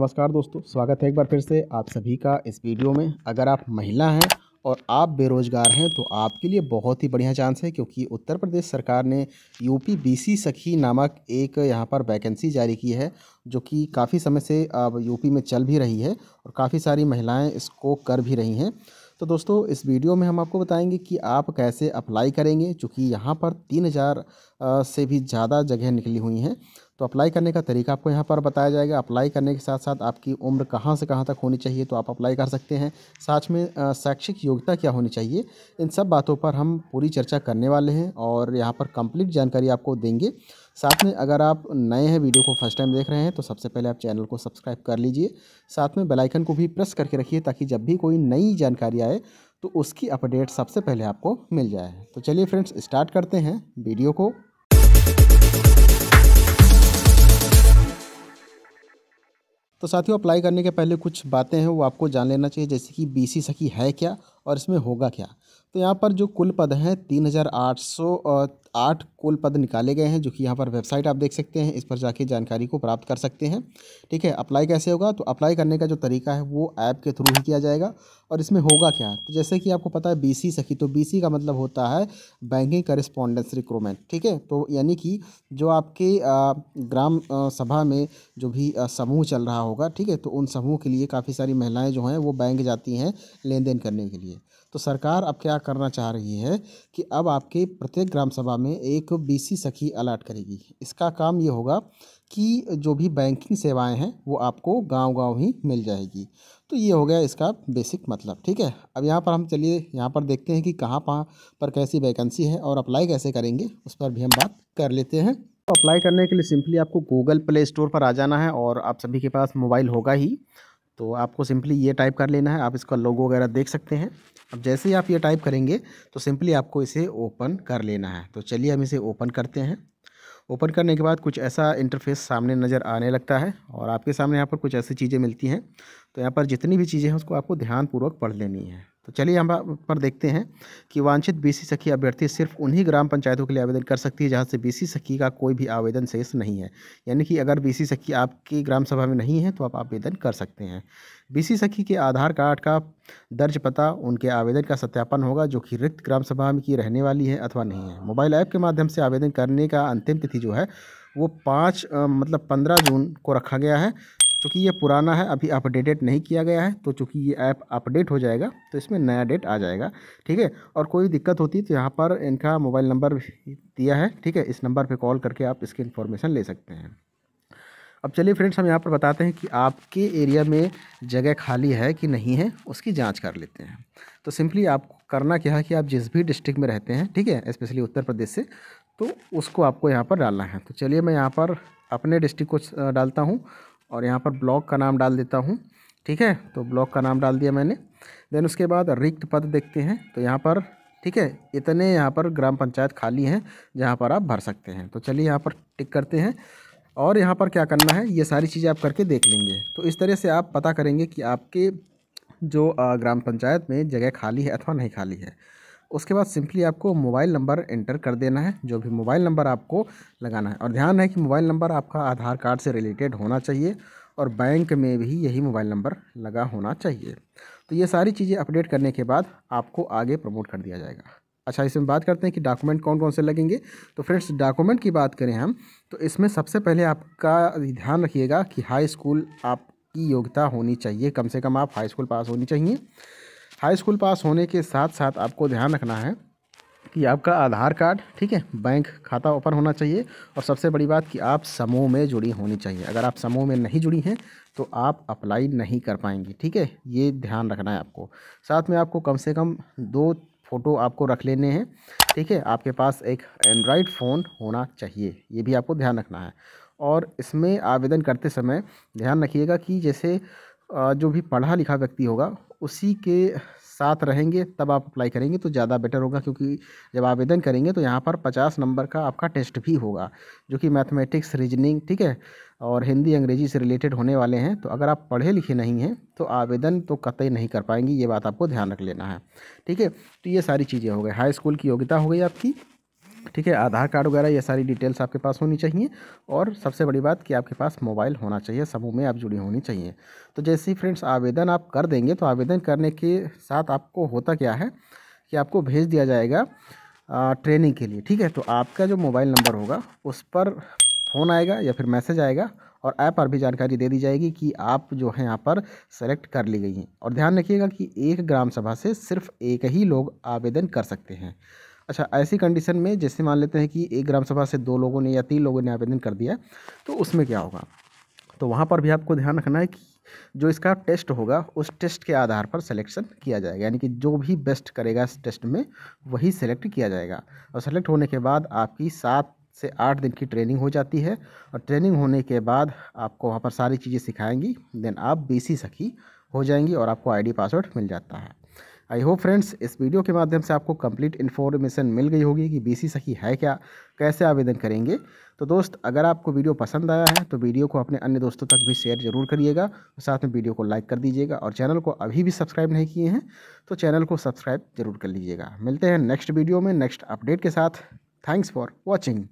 नमस्कार दोस्तों स्वागत है एक बार फिर से आप सभी का इस वीडियो में अगर आप महिला हैं और आप बेरोज़गार हैं तो आपके लिए बहुत ही बढ़िया चांस है क्योंकि उत्तर प्रदेश सरकार ने यूपी बीसी सखी नामक एक यहाँ पर वैकेंसी जारी की है जो कि काफ़ी समय से अब यूपी में चल भी रही है और काफ़ी सारी महिलाएँ इसको कर भी रही हैं तो दोस्तों इस वीडियो में हम आपको बताएंगे कि आप कैसे अप्लाई करेंगे चूँकि यहाँ पर तीन हज़ार से भी ज़्यादा जगह निकली हुई हैं तो अप्लाई करने का तरीका आपको यहाँ पर बताया जाएगा अप्लाई करने के साथ साथ आपकी उम्र कहाँ से कहाँ तक होनी चाहिए तो आप अप्लाई कर सकते हैं साथ में शैक्षिक योग्यता क्या होनी चाहिए इन सब बातों पर हम पूरी चर्चा करने वाले हैं और यहाँ पर कंप्लीट जानकारी आपको देंगे साथ में अगर आप नए हैं वीडियो को फर्स्ट टाइम देख रहे हैं तो सबसे पहले आप चैनल को सब्सक्राइब कर लीजिए साथ में बेलाइकन को भी प्रेस करके रखिए ताकि जब भी कोई नई जानकारी आए तो उसकी अपडेट सबसे पहले आपको मिल जाए तो चलिए फ्रेंड्स स्टार्ट करते हैं वीडियो को तो साथियों अप्लाई करने के पहले कुछ बातें हैं वो आपको जान लेना चाहिए जैसे कि बी सी सखी है क्या और इसमें होगा क्या तो यहाँ पर जो कुल पद हैं तीन हज़ार आठ सौ आठ कुल पद निकाले गए हैं जो कि यहाँ पर वेबसाइट आप देख सकते हैं इस पर जाके जानकारी को प्राप्त कर सकते हैं ठीक है अप्लाई कैसे होगा तो अप्लाई करने का जो तरीका है वो ऐप के थ्रू ही किया जाएगा और इसमें होगा क्या तो जैसे कि आपको पता है बीसी सखी तो बीसी का मतलब होता है बैंकिंग करस्पॉन्डेंस रिक्रूमेंट ठीक है तो यानी कि जो आपके ग्राम सभा में जो भी समूह चल रहा होगा ठीक है तो उन समूह के लिए काफ़ी सारी महिलाएँ जो हैं वो बैंक जाती हैं लेन देन करने के लिए तो सरकार अब क्या करना चाह रही है कि अब आपके प्रत्येक ग्राम सभा में एक बीसी सखी अलाट करेगी इसका काम ये होगा कि जो भी बैंकिंग सेवाएं हैं वो आपको गांव गांव ही मिल जाएगी तो ये हो गया इसका बेसिक मतलब ठीक है अब यहाँ पर हम चलिए यहाँ पर देखते हैं कि कहाँ पर कैसी वैकेंसी है और अप्लाई कैसे करेंगे उस पर भी हम बात कर लेते हैं तो अप्लाई करने के लिए सिंपली आपको गूगल प्ले स्टोर पर आ जाना है और आप सभी के पास मोबाइल होगा ही तो आपको सिंपली ये टाइप कर लेना है आप इसका लोगो वगैरह देख सकते हैं अब जैसे ही आप ये टाइप करेंगे तो सिंपली आपको इसे ओपन कर लेना है तो चलिए हम इसे ओपन करते हैं ओपन करने के बाद कुछ ऐसा इंटरफेस सामने नज़र आने लगता है और आपके सामने यहाँ पर कुछ ऐसी चीज़ें मिलती हैं तो यहाँ पर जितनी भी चीज़ें हैं उसको आपको ध्यानपूर्वक पढ़ लेनी है तो चलिए हम पर देखते हैं कि वांछित बीसी सखी अभ्यर्थी सिर्फ उन्हीं ग्राम पंचायतों के लिए आवेदन कर सकती है जहां से बीसी सखी का कोई भी आवेदन शेष नहीं है यानी कि अगर बीसी सखी आपकी ग्राम सभा में नहीं है तो आप आवेदन कर सकते हैं बीसी सखी के आधार कार्ड का दर्ज पता उनके आवेदन का सत्यापन होगा जो कि रिक्त ग्राम सभा में की रहने वाली है अथवा नहीं है मोबाइल ऐप के माध्यम से आवेदन करने का अंतिम तिथि जो है वो पाँच मतलब पंद्रह जून को रखा गया है चूँकि ये पुराना है अभी अपडेटेड नहीं किया गया है तो चूँकि ये ऐप अपडेट हो जाएगा तो इसमें नया डेट आ जाएगा ठीक है और कोई दिक्कत होती तो यहाँ पर इनका मोबाइल नंबर दिया है ठीक है इस नंबर पर कॉल करके आप इसकी इन्फॉर्मेशन ले सकते हैं अब चलिए फ्रेंड्स हम यहाँ पर बताते हैं कि आपके एरिया में जगह खाली है कि नहीं है उसकी जांच कर लेते हैं तो सिंपली आपको करना क्या है कि आप जिस भी डिस्ट्रिक्ट में रहते हैं ठीक है स्पेशली उत्तर प्रदेश से तो उसको आपको यहाँ पर डालना है तो चलिए मैं यहाँ पर अपने डिस्ट्रिक्ट को डालता हूँ और यहाँ पर ब्लॉक का नाम डाल देता हूँ ठीक है तो ब्लॉक का नाम डाल दिया मैंने देन उसके बाद रिक्त पद देखते हैं तो यहाँ पर ठीक है इतने यहाँ पर ग्राम पंचायत खाली हैं जहाँ पर आप भर सकते हैं तो चलिए यहाँ पर टिक करते हैं और यहाँ पर क्या करना है ये सारी चीज़ें आप करके देख लेंगे तो इस तरह से आप पता करेंगे कि आपके जो ग्राम पंचायत में जगह खाली है अथवा नहीं खाली है उसके बाद सिंपली आपको मोबाइल नंबर एंटर कर देना है जो भी मोबाइल नंबर आपको लगाना है और ध्यान है कि मोबाइल नंबर आपका आधार कार्ड से रिलेटेड होना चाहिए और बैंक में भी यही मोबाइल नंबर लगा होना चाहिए तो ये सारी चीज़ें अपडेट करने के बाद आपको आगे प्रमोट कर दिया जाएगा अच्छा इसमें बात करते हैं कि डॉक्यूमेंट कौन कौन से लगेंगे तो फ्रेंड्स डॉक्यूमेंट की बात करें हम तो इसमें सबसे पहले आपका ध्यान रखिएगा कि हाई स्कूल आपकी योग्यता होनी चाहिए कम से कम आप हाई स्कूल पास होनी चाहिए हाई स्कूल पास होने के साथ साथ आपको ध्यान रखना है कि आपका आधार कार्ड ठीक है बैंक खाता ओपन होना चाहिए और सबसे बड़ी बात कि आप समूह में जुड़ी होनी चाहिए अगर आप समूह में नहीं जुड़ी हैं तो आप अप्लाई नहीं कर पाएंगी ठीक है ये ध्यान रखना है आपको साथ में आपको कम से कम दो फ़ोटो आपको रख लेने हैं ठीक है आपके पास एक एंड्रॉयड फ़ोन होना चाहिए ये भी आपको ध्यान रखना है और इसमें आवेदन करते समय ध्यान रखिएगा कि जैसे जो भी पढ़ा लिखा व्यक्ति होगा उसी के साथ रहेंगे तब आप अप्लाई करेंगे तो ज़्यादा बेटर होगा क्योंकि जब आवेदन करेंगे तो यहाँ पर पचास नंबर का आपका टेस्ट भी होगा जो कि मैथमेटिक्स रीजनिंग ठीक है और हिंदी अंग्रेजी से रिलेटेड होने वाले हैं तो अगर आप पढ़े लिखे नहीं हैं तो आवेदन तो कतई नहीं कर पाएंगे ये बात आपको ध्यान रख लेना है ठीक है तो ये सारी चीज़ें हो गई हाई स्कूल की योग्यता हो गई आपकी ठीक है आधार कार्ड वगैरह ये सारी डिटेल्स आपके पास होनी चाहिए और सबसे बड़ी बात कि आपके पास मोबाइल होना चाहिए समूह में आप जुड़ी होनी चाहिए तो जैसे ही फ्रेंड्स आवेदन आप कर देंगे तो आवेदन करने के साथ आपको होता क्या है कि आपको भेज दिया जाएगा ट्रेनिंग के लिए ठीक है तो आपका जो मोबाइल नंबर होगा उस पर फ़ोन आएगा या फिर मैसेज आएगा और ऐप पर भी जानकारी दे दी जाएगी कि आप जो है यहाँ पर सेलेक्ट कर ली गई हैं और ध्यान रखिएगा कि एक ग्राम सभा से सिर्फ एक ही लोग आवेदन कर सकते हैं अच्छा ऐसी कंडीशन में जैसे मान लेते हैं कि एक ग्राम सभा से दो लोगों ने या तीन लोगों ने आवेदन कर दिया तो उसमें क्या होगा तो वहाँ पर भी आपको ध्यान रखना है कि जो इसका टेस्ट होगा उस टेस्ट के आधार पर सिलेक्शन किया जाएगा यानी कि जो भी बेस्ट करेगा इस टेस्ट में वही सेलेक्ट किया जाएगा और सेलेक्ट होने के बाद आपकी सात से आठ दिन की ट्रेनिंग हो जाती है और ट्रेनिंग होने के बाद आपको वहाँ पर सारी चीज़ें सिखाएंगी देन आप बी सखी हो जाएंगी और आपको आईडी पासवर्ड मिल जाता है आई होप फ्रेंड्स इस वीडियो के माध्यम से आपको कंप्लीट इन्फॉर्मेशन मिल गई होगी कि बीसी सखी है क्या कैसे आवेदन करेंगे तो दोस्त अगर आपको वीडियो पसंद आया है तो वीडियो को अपने अन्य दोस्तों तक भी शेयर जरूर करिएगा और साथ में वीडियो को लाइक कर दीजिएगा और चैनल को अभी भी सब्सक्राइब नहीं किए हैं तो चैनल को सब्सक्राइब जरूर कर लीजिएगा मिलते हैं नेक्स्ट वीडियो में नेक्स्ट अपडेट के साथ थैंक्स फॉर वॉचिंग